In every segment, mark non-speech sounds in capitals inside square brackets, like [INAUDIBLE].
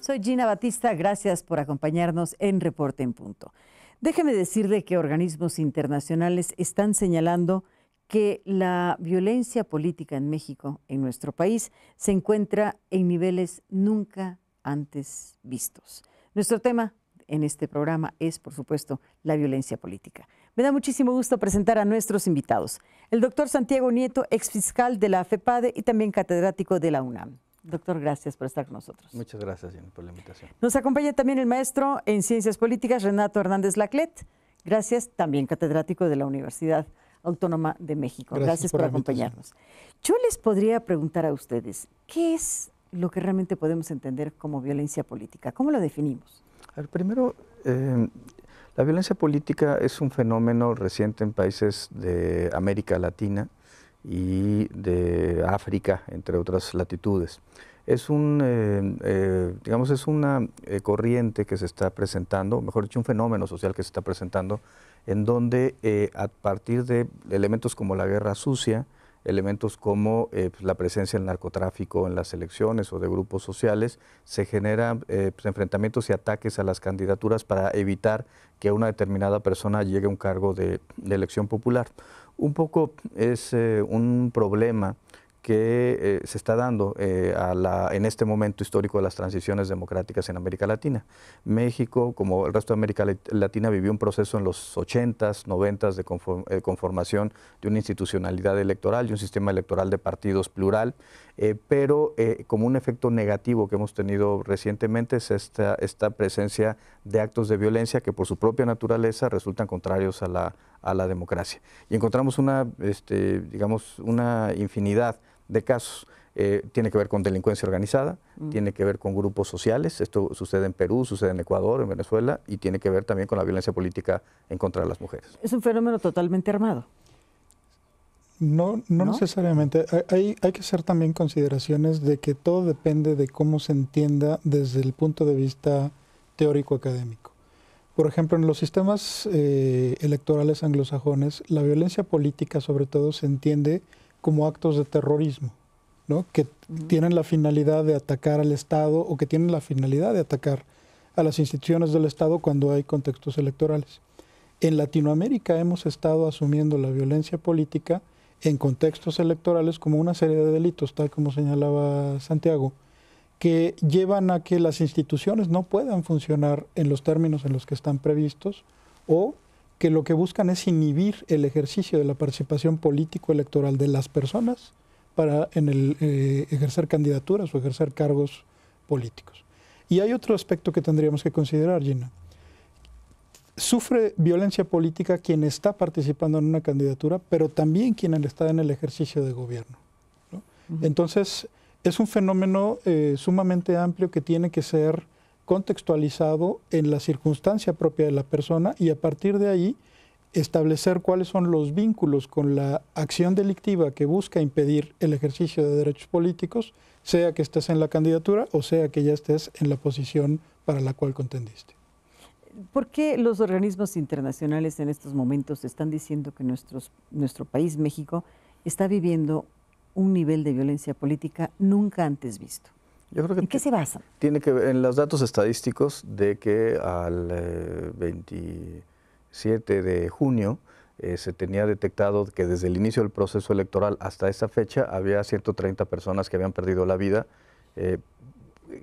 Soy Gina Batista, gracias por acompañarnos en Reporte en Punto. Déjeme decirle que organismos internacionales están señalando que la violencia política en México, en nuestro país, se encuentra en niveles nunca antes vistos. Nuestro tema en este programa es, por supuesto, la violencia política. Me da muchísimo gusto presentar a nuestros invitados. El doctor Santiago Nieto, exfiscal de la FEPADE y también catedrático de la UNAM. Doctor, gracias por estar con nosotros. Muchas gracias, por la invitación. Nos acompaña también el maestro en Ciencias Políticas, Renato Hernández Laclet. Gracias, también catedrático de la Universidad Autónoma de México. Gracias, por, acompañarnos. Yo les podría preguntar a ustedes, ¿qué es lo que realmente podemos entender como violencia política? ¿Cómo lo definimos? A primero, em, la violencia política es un fenómeno reciente en países de América Latina y de África, entre otras latitudes. Es, un, eh, eh, digamos, es una eh, corriente que se está presentando, mejor dicho, un fenómeno social que se está presentando, en donde a partir de elementos como la guerra sucia, elementos como pues, la presencia del narcotráfico en las elecciones o de grupos sociales, se generan pues, enfrentamientos y ataques a las candidaturas para evitar que una determinada persona llegue a un cargo de elección popular un poco es eh, un problema que eh, se está dando eh, a la, en este momento histórico de las transiciones democráticas en América Latina. México, como el resto de América Latina, vivió un proceso en los 80s, 90s de conformación de una institucionalidad electoral, y un sistema electoral de partidos plural, pero como un efecto negativo que hemos tenido recientemente es esta, esta presencia de actos de violencia que por su propia naturaleza resultan contrarios a la a la democracia. Y encontramos una, este, digamos, una infinidad de casos. Eh, tiene que ver con delincuencia organizada, mm. tiene que ver con grupos sociales, esto sucede en Perú, sucede en Ecuador, en Venezuela, y tiene que ver también con la violencia política en contra de las mujeres. Es un fenómeno totalmente armado. No, no, no, necesariamente. Hay, hay que hacer también consideraciones de que todo depende de cómo se entienda desde el punto de vista teórico-académico. Por ejemplo, en los sistemas eh, electorales anglosajones, la violencia política sobre todo se entiende como actos de terrorismo, que tienen la finalidad de atacar al Estado o que tienen la finalidad de atacar a las instituciones del Estado cuando hay contextos electorales. En Latinoamérica hemos estado asumiendo la violencia política en contextos electorales como una serie de delitos, tal como señalaba Santiago que llevan a que las instituciones no puedan funcionar en los términos en los que están previstos o que lo que buscan es inhibir el ejercicio de la participación político-electoral de las personas para en el, eh, ejercer candidaturas o ejercer cargos políticos. Y hay otro aspecto que tendríamos que considerar, Gina. Sufre violencia política quien está participando en una candidatura, pero también quien está en el ejercicio de gobierno. Entonces, es un fenómeno eh, sumamente amplio que tiene que ser contextualizado en la circunstancia propia de la persona y a partir de ahí establecer cuáles son los vínculos con la acción delictiva que busca impedir el ejercicio de derechos políticos, sea que estés en la candidatura o sea que ya estés en la posición para la cual contendiste. ¿Por qué los organismos internacionales en estos momentos están diciendo que nuestros, nuestro país, México, está viviendo un nivel de violencia política nunca antes visto. que ¿En qué se basa? Tiene que ver en los datos estadísticos de que al 27 eh, de junio eh, se tenía detectado que desde el inicio del proceso electoral hasta esa fecha había 130 personas que habían perdido la vida, eh,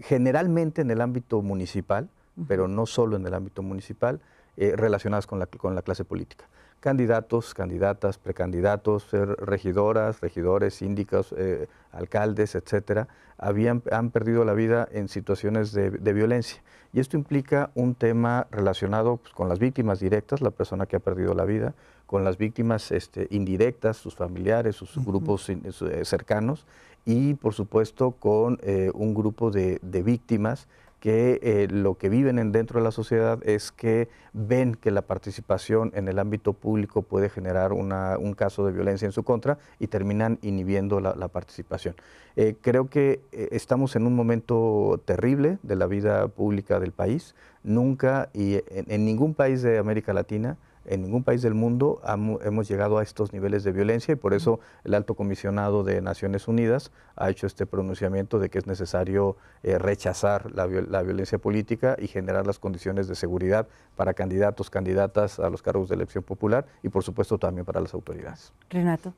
generalmente en el ámbito municipal, pero no solo en el ámbito municipal, relacionadas con la clase política candidatos, candidatas, precandidatos, regidoras, regidores, síndicos, eh, alcaldes, etcétera, habían, han perdido la vida en situaciones de, violencia. Y esto implica un tema relacionado pues, con las víctimas directas, la persona que ha perdido la vida, con las víctimas este, indirectas, sus familiares, sus grupos eh, cercanos, y por supuesto con eh, un grupo de, de víctimas que eh, lo que viven en dentro de la sociedad es que ven que la participación en el ámbito público puede generar un caso de violencia en su contra y terminan inhibiendo la, participación. Eh, creo que eh, estamos en un momento terrible de la vida pública del país. Nunca y en ningún país de América Latina en ningún país del mundo hemos llegado a estos niveles de violencia y por eso el alto comisionado de Naciones Unidas ha hecho este pronunciamiento de que es necesario eh, rechazar la, la, violencia política y generar las condiciones de seguridad para candidatos, candidatas a los cargos de elección popular y por supuesto también para las autoridades. Renato.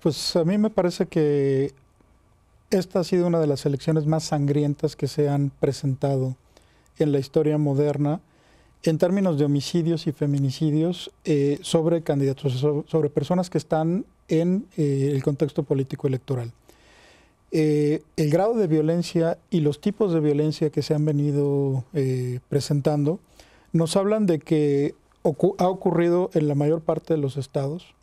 Pues a mí me parece que esta ha sido una de las elecciones más sangrientas que se han presentado en la historia moderna en términos de homicidios y feminicidios eh, sobre candidatos, sobre personas que están en eh, el contexto político electoral. Eh, el grado de violencia y los tipos de violencia que se han venido presentando nos hablan de que ha ocurrido en la mayor parte de los estados,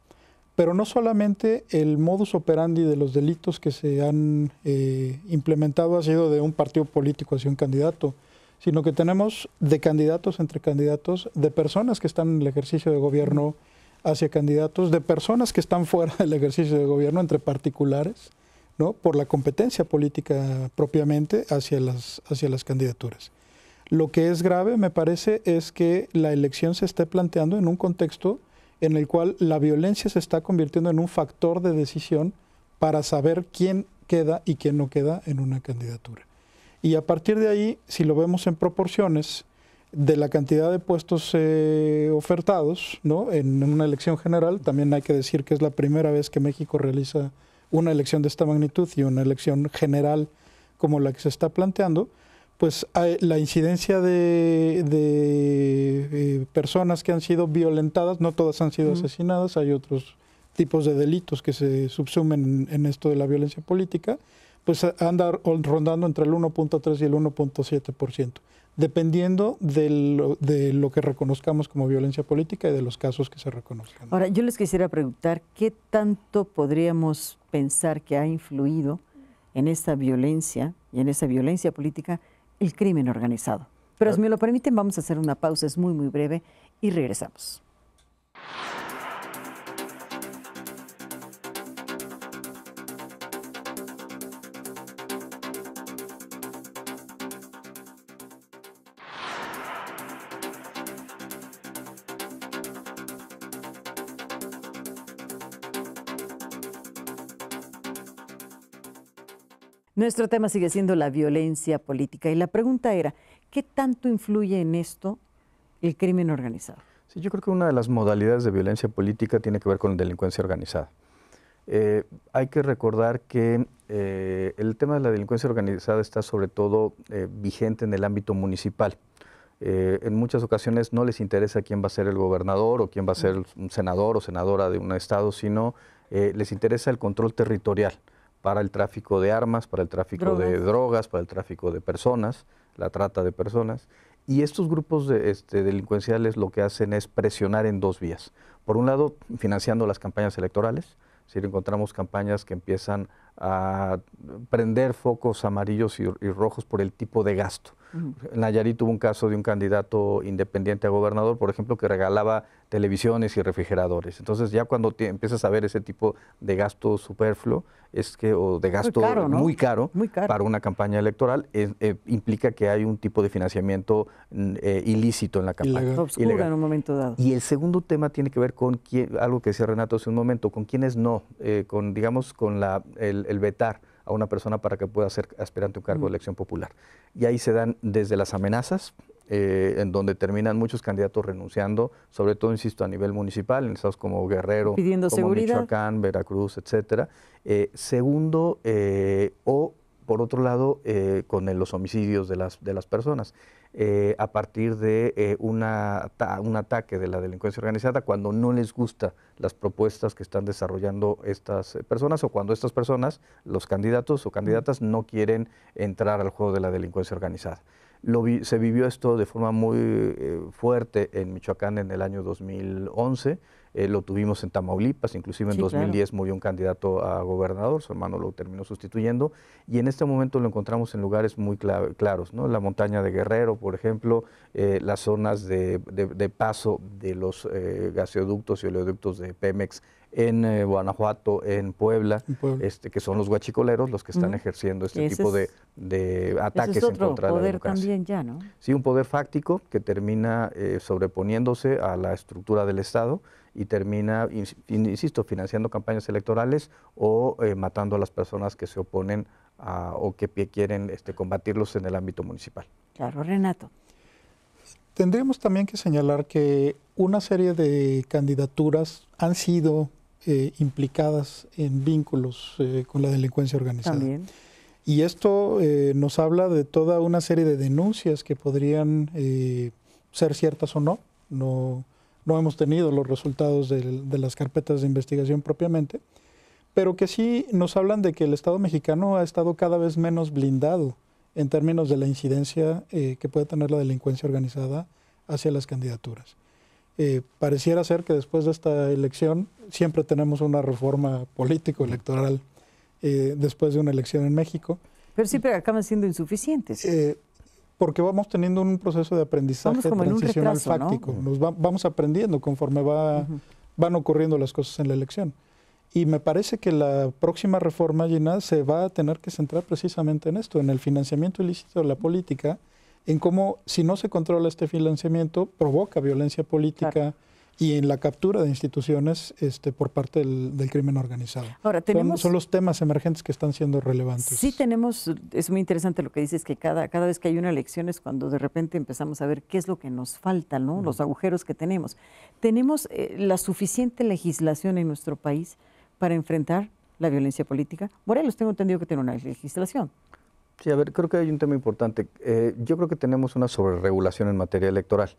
pero no solamente el modus operandi de los delitos que se han implementado ha sido de un partido político hacia un candidato, sino que tenemos de candidatos entre candidatos, de personas que están en el ejercicio de gobierno hacia candidatos, de personas que están fuera [LAUGHS] del ejercicio de gobierno entre particulares, ¿no? por la competencia política propiamente hacia las, hacia las candidaturas. Lo que es grave, me parece, es que la elección se esté planteando en un contexto en el cual la violencia se está convirtiendo en un factor de decisión para saber quién queda y quién no queda en una candidatura. Y a partir de ahí, si lo vemos en proporciones de la cantidad de puestos eh, ofertados en una elección general, también hay que decir que es la primera vez que México realiza una elección de esta magnitud y una elección general como la que se está planteando, pues la incidencia de, eh, personas que han sido violentadas, no todas han sido asesinadas, hay otros tipos de delitos que se subsumen en esto de la violencia política, pues anda rondando entre el 1.3 y el 1.7%, dependiendo de lo, de lo, que reconozcamos como violencia política y de los casos que se reconozcan. Ahora, yo les quisiera preguntar, ¿qué tanto podríamos pensar que ha influido en esa violencia y en esa violencia política el crimen organizado? Pero ah. si me lo permiten, vamos a hacer una pausa, es muy, muy breve, y regresamos. Nuestro tema sigue siendo la violencia política y la pregunta era, ¿qué tanto influye en esto el crimen organizado? Sí, yo creo que una de las modalidades de violencia política tiene que ver con la delincuencia organizada. Eh, hay que recordar que eh, el tema de la delincuencia organizada está sobre todo eh, vigente en el ámbito municipal. en muchas ocasiones no les interesa quién va a ser el gobernador o quién va a ser un senador o senadora de un estado, sino les interesa el control territorial para el tráfico de armas, para el tráfico de drogas, para el tráfico de personas, la trata de personas. Y estos grupos de, este, delincuenciales lo que hacen es presionar en dos vías. Por un lado, financiando las campañas electorales, si encontramos campañas que empiezan a prender focos amarillos y, rojos por el tipo de gasto. Nayarit tuvo un caso de un candidato independiente a gobernador, por ejemplo, que regalaba televisiones y refrigeradores. Entonces ya cuando empiezas a ver ese tipo de gasto superfluo, es que, o de gasto muy caro, para una campaña electoral, eh, implica que hay un tipo de financiamiento mm, eh, ilícito en la campaña. en un momento dado. Y el segundo tema tiene que ver con algo que decía Renato hace un momento, con quiénes no, eh, con digamos con el vetar a una persona para que pueda ser aspirante a un cargo de elección popular. Y ahí se dan desde las amenazas, eh, en donde terminan muchos candidatos renunciando, sobre todo, insisto, a nivel municipal, en estados como Guerrero, Pidiendo como Michoacán, Veracruz, etc. Eh, segundo, eh, o por otro lado, con los homicidios de las, de las personas. Eh, a partir de eh, un ataque de la delincuencia organizada cuando no les gusta las propuestas que están desarrollando estas eh, personas o cuando estas personas, los candidatos o candidatas, no quieren entrar al juego de la delincuencia organizada. Lo se vivió esto de forma muy fuerte en Michoacán en el año 2011. Eh, lo tuvimos en Tamaulipas, inclusive en 2010 murió un candidato a gobernador, su hermano lo terminó sustituyendo, y en este momento lo encontramos en lugares muy claros, ¿no? la montaña de Guerrero, por ejemplo, eh, las zonas de, paso de los eh, gaseoductos y oleoductos de Pemex en eh, Guanajuato, en Puebla, Este, que son los guachicoleros los que están ejerciendo este tipo de, ataques en contra poder de la también ya, ¿no? Sí, un poder fáctico que termina sobreponiéndose a la estructura del Estado y termina, insisto, financiando campañas electorales o eh, matando a las personas que se oponen a, o que quieren este, combatirlos en el ámbito municipal. Claro, Renato. Tendríamos también que señalar que una serie de candidaturas han sido eh, implicadas en vínculos eh, con la delincuencia organizada. También. Y esto nos habla de toda una serie de denuncias que podrían ser ciertas o no. No, no hemos tenido los resultados de, las carpetas de investigación propiamente, pero que sí nos hablan de que el Estado mexicano ha estado cada vez menos blindado en términos de la incidencia eh, que puede tener la delincuencia organizada hacia las candidaturas. Eh, pareciera ser que después de esta elección siempre tenemos una reforma político-electoral eh, después de una elección en México. Pero siempre acaban siendo insuficientes porque vamos teniendo un proceso de aprendizaje transicional retraso, fáctico. Nos vamos aprendiendo conforme va, van ocurriendo las cosas en la elección. Y me parece que la próxima reforma, Gina, se va a tener que centrar precisamente en esto, en el financiamiento ilícito de la política, en cómo si no se controla este financiamiento, provoca violencia política y en la captura de instituciones este, por parte del, crimen organizado. Ahora, tenemos, son, los temas emergentes que están siendo relevantes. Sí tenemos, es muy interesante lo que dices, que cada, cada vez que hay una elección es cuando de repente empezamos a ver qué es lo que nos falta, ¿no? los agujeros que tenemos. ¿Tenemos eh, la suficiente legislación en nuestro país para enfrentar la violencia política? Morelos, tengo entendido que tiene una legislación. Sí, a ver, creo que hay un tema importante. Eh, yo creo que tenemos una sobreregulación en materia electoral.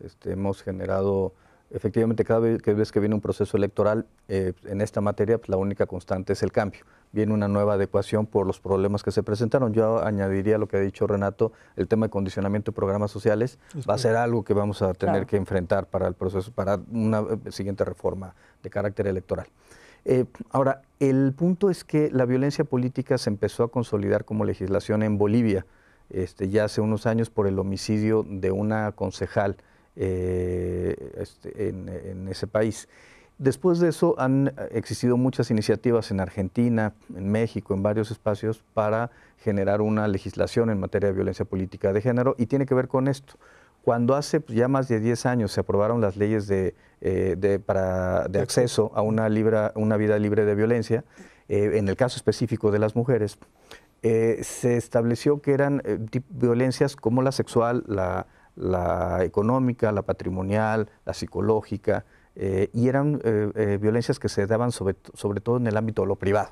Este, hemos generado Efectivamente, cada vez que viene un proceso electoral, eh, en esta materia pues, la única constante es el cambio. Viene una nueva adecuación por los problemas que se presentaron. Yo añadiría lo que ha dicho Renato, el tema de condicionamiento de programas sociales va a ser algo que vamos a tener que enfrentar para el proceso, para una eh, siguiente reforma de carácter electoral. Eh, ahora, el punto es que la violencia política se empezó a consolidar como legislación en Bolivia, este, ya hace unos años por el homicidio de una concejal eh, este, en, ese país. Después de eso han existido muchas iniciativas en Argentina, en México, en varios espacios para generar una legislación en materia de violencia política de género y tiene que ver con esto. Cuando hace pues, ya más de 10 años se aprobaron las leyes de, eh, acceso a una, vida libre de violencia, eh, en el caso específico de las mujeres, se estableció que eran violencias como la sexual, la la económica, la patrimonial, la psicológica, eh, y eran eh, eh, violencias que se daban sobre, todo en el ámbito de lo privado.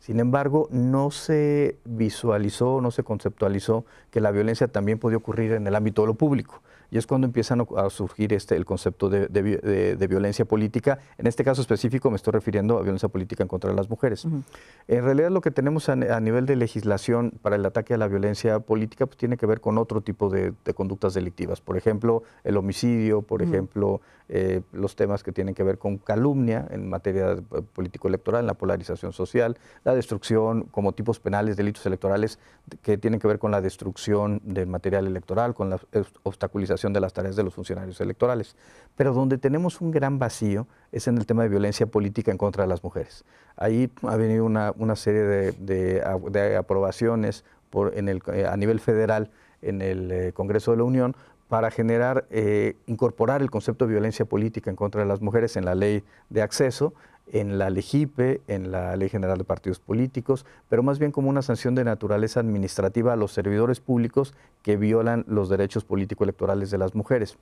Sin embargo, no se visualizó, no se conceptualizó que la violencia también podía ocurrir en el ámbito de lo público. Y es cuando empiezan a surgir este, el concepto de, violencia política. En este caso específico me estoy refiriendo a violencia política en contra de las mujeres. En realidad lo que tenemos a, nivel de legislación para el ataque a la violencia política pues, tiene que ver con otro tipo de, conductas delictivas. Por ejemplo, el homicidio, por ejemplo, eh, los temas que tienen que ver con calumnia en materia eh, político-electoral, la polarización social, destrucción como tipos penales, delitos electorales que tienen que ver con la destrucción del material electoral, con la obstaculización de las tareas de los funcionarios electorales. Pero donde tenemos un gran vacío es en el tema de violencia política en contra de las mujeres. Ahí ha venido una, serie de, aprobaciones en a nivel federal en el eh, Congreso de la Unión para generar, eh, incorporar el concepto de violencia política en contra de las mujeres en la ley de acceso en la LEGIPE, en la Ley General de Partidos Políticos, pero más bien como una sanción de naturaleza administrativa a los servidores públicos que violan los derechos político-electorales de las mujeres.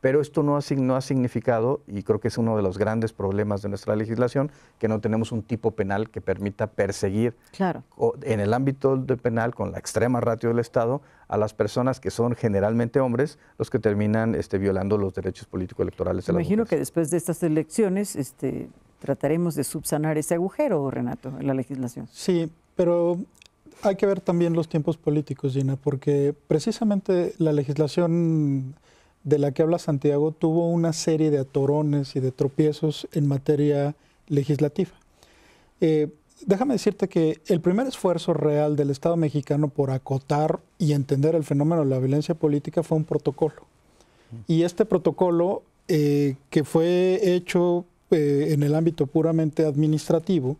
Pero esto no ha, significado, y creo que es uno de los grandes problemas de nuestra legislación, que no tenemos un tipo penal que permita perseguir en el ámbito de penal, con la extrema ratio del Estado, a las personas que son generalmente hombres los que terminan este, violando los derechos político-electorales de las mujeres. Imagino que después de estas elecciones este, trataremos de subsanar ese agujero, Renato, en la legislación. Sí, pero hay que ver también los tiempos políticos, Gina, porque precisamente la legislación de la que habla Santiago tuvo una serie de atorones y de tropiezos en materia legislativa. Eh, déjame decirte que el primer esfuerzo real del Estado mexicano por acotar y entender el fenómeno de la violencia política fue un protocolo. Mm. Y este protocolo, eh, que fue hecho eh, en el ámbito puramente administrativo,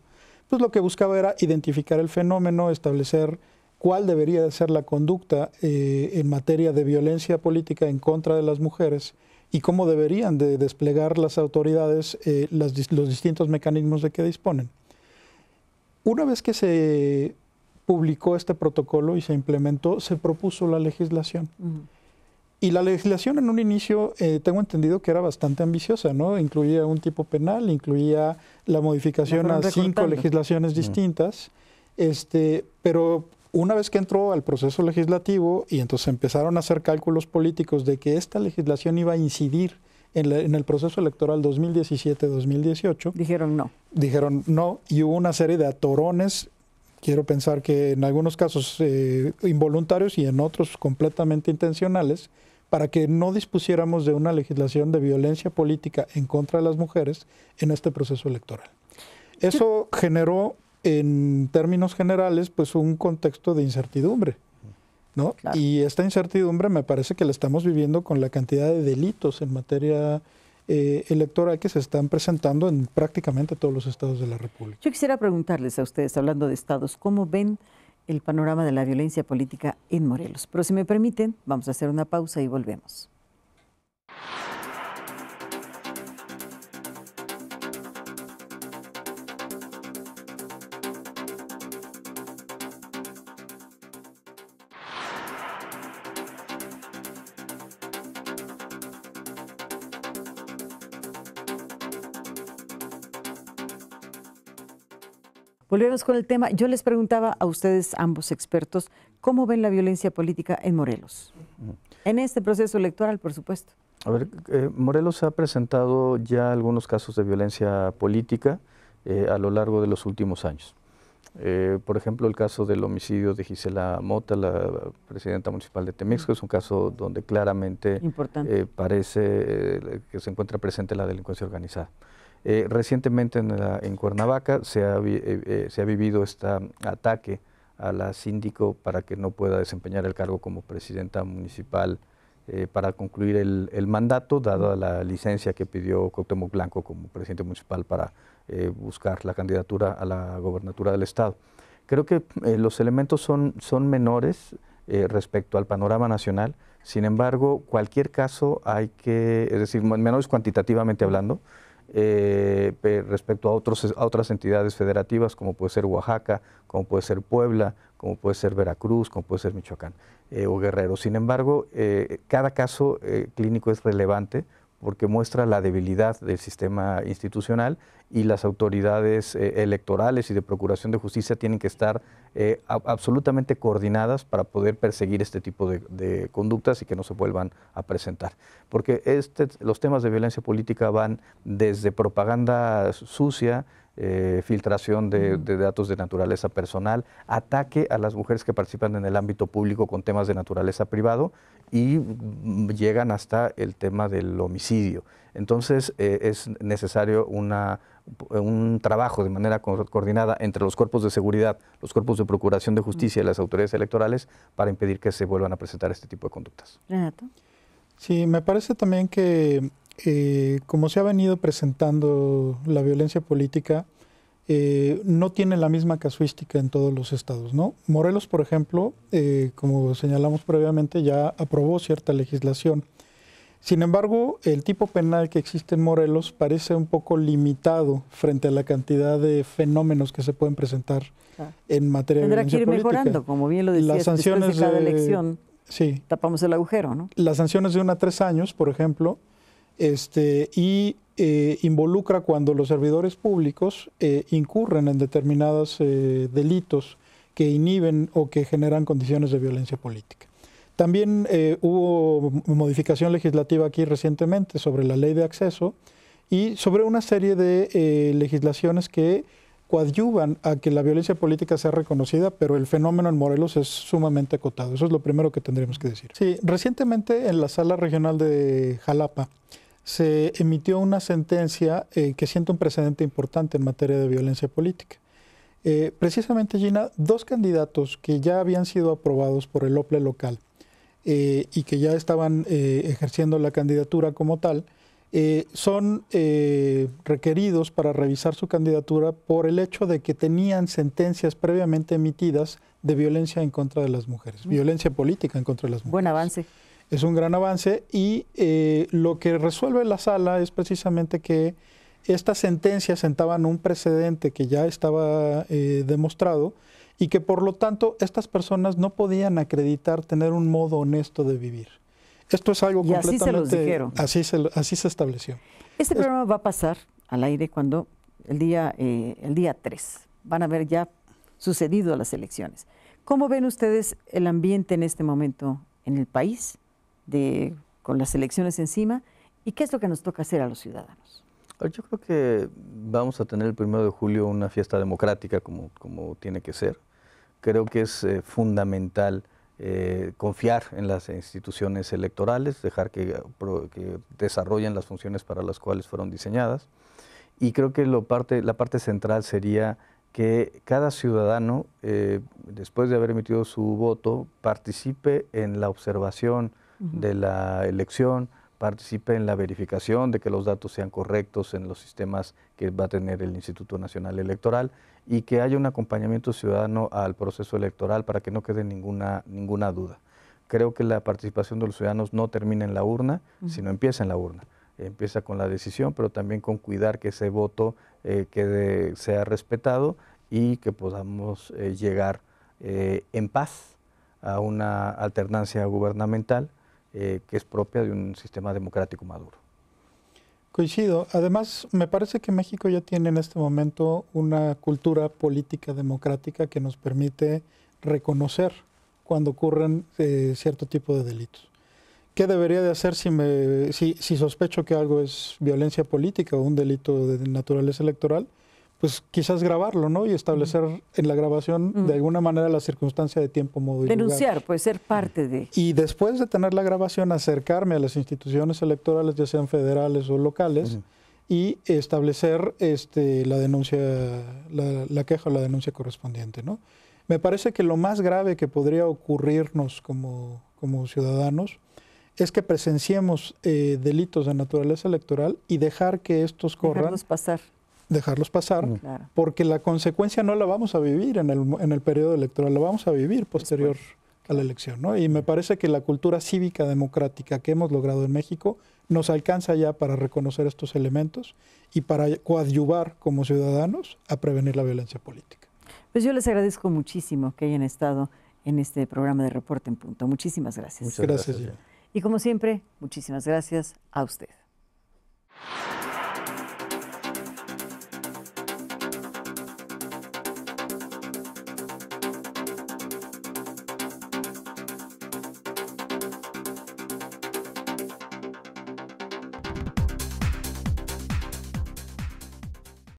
pues lo que buscaba era identificar el fenómeno, establecer cuál debería de ser la conducta eh, en materia de violencia política en contra de las mujeres y cómo deberían de desplegar las autoridades eh, los distintos mecanismos de que disponen. Una vez que se publicó este protocolo y se implementó, se propuso la legislación. Y la legislación en un inicio, eh, tengo entendido que era bastante ambiciosa, ¿no? Incluía un tipo penal, incluía la modificación a cinco legislaciones distintas, este, pero una vez que entró al proceso legislativo y entonces empezaron a hacer cálculos políticos de que esta legislación iba a incidir en, el proceso electoral 2017-2018. Dijeron no. Dijeron no y hubo una serie de atorones, quiero pensar que en algunos casos eh, involuntarios y en otros completamente intencionales, para que no dispusiéramos de una legislación de violencia política en contra de las mujeres en este proceso electoral. Eso generó, en términos generales, pues un contexto de incertidumbre. ¿no? Y esta incertidumbre me parece que la estamos viviendo con la cantidad de delitos en materia eh, electoral que se están presentando en prácticamente todos los estados de la República. Yo quisiera preguntarles a ustedes, hablando de estados, ¿cómo ven el panorama de la violencia política en Morelos. Pero si me permiten, vamos a hacer una pausa y volvemos. Volvemos con el tema. Yo les preguntaba a ustedes, ambos expertos, ¿cómo ven la violencia política en Morelos? En este proceso electoral, por supuesto. A ver, eh, Morelos ha presentado ya algunos casos de violencia política eh, a lo largo de los últimos años. Eh, por ejemplo, el caso del homicidio de Gisela Mota, la presidenta municipal de Temixco, es un caso donde claramente parece que se encuentra presente la delincuencia organizada. Eh, recientemente en, Cuernavaca eh, eh, se ha, vivido este ataque a la síndico para que no pueda desempeñar el cargo como presidenta municipal para concluir el, mandato, dada la licencia que pidió Cuauhtémoc Blanco como presidente municipal para buscar la candidatura a la gobernatura del Estado. Creo que los elementos son, son menores respecto al panorama nacional, sin embargo, cualquier caso hay que, es decir, menores cuantitativamente hablando, eh, respecto a, otras entidades federativas, como puede ser Oaxaca, como puede ser Puebla, como puede ser Veracruz, como puede ser Michoacán eh, o Guerrero. Sin embargo, eh, cada caso clínico es relevante porque muestra la debilidad del sistema institucional y las autoridades eh, electorales y de procuración de justicia tienen que estar eh, absolutamente coordinadas para poder perseguir este tipo de, conductas y que no se vuelvan a presentar. Porque este, los temas de violencia política van desde propaganda sucia, eh, filtración de, datos de naturaleza personal, ataque a las mujeres que participan en el ámbito público con temas de naturaleza privado y mm, llegan hasta el tema del homicidio. Entonces eh, es necesario una, un trabajo de manera coordinada entre los cuerpos de seguridad, los cuerpos de procuración de justicia y las autoridades electorales para impedir que se vuelvan a presentar este tipo de conductas. Renato. Sí, me parece también que eh, como se ha venido presentando la violencia política, eh, no tiene la misma casuística en todos los estados. ¿no? Morelos, por ejemplo, eh, como señalamos previamente, ya aprobó cierta legislación. Sin embargo, el tipo penal que existe en Morelos parece un poco limitado frente a la cantidad de fenómenos que se pueden presentar en materia de violencia que ir mejorando, como bien lo decías, Las sanciones de elección tapamos el agujero, ¿no? Las sanciones de una a tres años, por ejemplo, este, y eh, involucra cuando los servidores públicos eh, incurren en determinados eh, delitos que inhiben o que generan condiciones de violencia política. También hubo modificación legislativa aquí recientemente sobre la ley de acceso y sobre una serie de legislaciones que coadyuvan a que la violencia política sea reconocida, pero el fenómeno en Morelos es sumamente acotado. Eso es lo primero que tendríamos que decir. Sí, recientemente en la sala regional de Jalapa, se emitió una sentencia eh, que siente un precedente importante en materia de violencia política. Eh, precisamente, Gina, dos candidatos que ya habían sido aprobados por el OPLE local eh, y que ya estaban ejerciendo la candidatura como tal, son requeridos para revisar su candidatura por el hecho de que tenían sentencias previamente emitidas de violencia en contra de las mujeres, violencia política en contra de las mujeres. Buen avance es un gran avance y eh, lo que resuelve la sala es precisamente que estas sentencias sentaban un precedente que ya estaba eh, demostrado y que por lo tanto estas personas no podían acreditar tener un modo honesto de vivir. Esto es algo completamente... así se los dijeron. Así se, estableció. Este programa va a pasar al aire cuando el día, eh, el día 3. Van a haber ya sucedido las elecciones. ¿Cómo ven ustedes el ambiente en este momento en el país? con las elecciones encima. ¿Y qué es lo que nos toca hacer a los ciudadanos? Ah, yo creo que vamos a tener el primero de julio una fiesta democrática como, como tiene que ser. Creo que es eh, fundamental eh, confiar en las instituciones electorales, dejar que, desarrollen las funciones para las cuales fueron diseñadas. Y creo que lo parte, la parte central sería que cada ciudadano, eh, después de haber emitido su voto, participe en la observación de la elección, participe en la verificación de que los datos sean correctos en los sistemas que va a tener el Instituto Nacional Electoral y que haya un acompañamiento ciudadano al proceso electoral para que no quede ninguna, duda. Creo que la participación de los ciudadanos no termina en la urna, sino empieza en la urna. Empieza con la decisión, pero también con cuidar que ese voto eh, sea respetado y que podamos eh, llegar eh, en paz a una alternancia gubernamental eh, que es propia de un sistema democrático maduro. Coincido. Además, me parece que México ya tiene en este momento una cultura política democrática que nos permite reconocer cuando ocurren eh, cierto tipo de delitos. ¿Qué debería de hacer si, me, si, si, sospecho que algo es violencia política o un delito de naturaleza electoral? pues quizás grabarlo, ¿no? Y establecer en la grabación de alguna manera la circunstancia de tiempo, modo y Denunciar, pues ser parte de. Y después de tener la grabación, acercarme a las instituciones electorales, ya sean federales o locales, y establecer este, la denuncia, la, queja o la denuncia correspondiente, ¿no? Me parece que lo más grave que podría ocurrirnos como, como ciudadanos es que presenciemos eh, delitos de naturaleza electoral y dejar que estos corran dejarlos pasar, porque la consecuencia no la vamos a vivir en el, periodo electoral, la vamos a vivir posterior a la elección. Y me parece que la cultura cívica democrática que hemos logrado en México nos alcanza ya para reconocer estos elementos y para coadyuvar como ciudadanos a prevenir la violencia política. Pues yo les agradezco muchísimo que hayan estado en este programa de Reporte en Punto. Muchísimas gracias. Muchas gracias. Y como siempre, muchísimas gracias a usted.